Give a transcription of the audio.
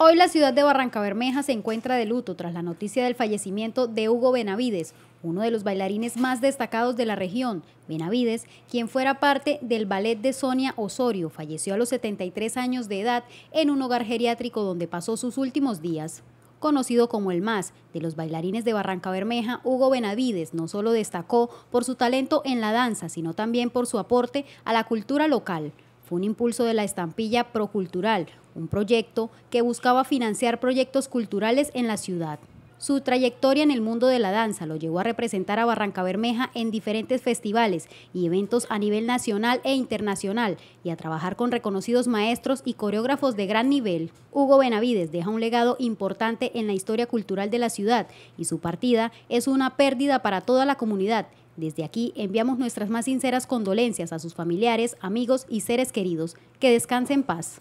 Hoy la ciudad de Barranca Bermeja se encuentra de luto tras la noticia del fallecimiento de Hugo Benavides, uno de los bailarines más destacados de la región. Benavides, quien fuera parte del ballet de Sonia Osorio, falleció a los 73 años de edad en un hogar geriátrico donde pasó sus últimos días. Conocido como el más de los bailarines de Barranca Bermeja, Hugo Benavides no solo destacó por su talento en la danza, sino también por su aporte a la cultura local fue un impulso de la estampilla procultural, un proyecto que buscaba financiar proyectos culturales en la ciudad. Su trayectoria en el mundo de la danza lo llevó a representar a Barranca Bermeja en diferentes festivales y eventos a nivel nacional e internacional y a trabajar con reconocidos maestros y coreógrafos de gran nivel. Hugo Benavides deja un legado importante en la historia cultural de la ciudad y su partida es una pérdida para toda la comunidad. Desde aquí enviamos nuestras más sinceras condolencias a sus familiares, amigos y seres queridos. Que descanse en paz.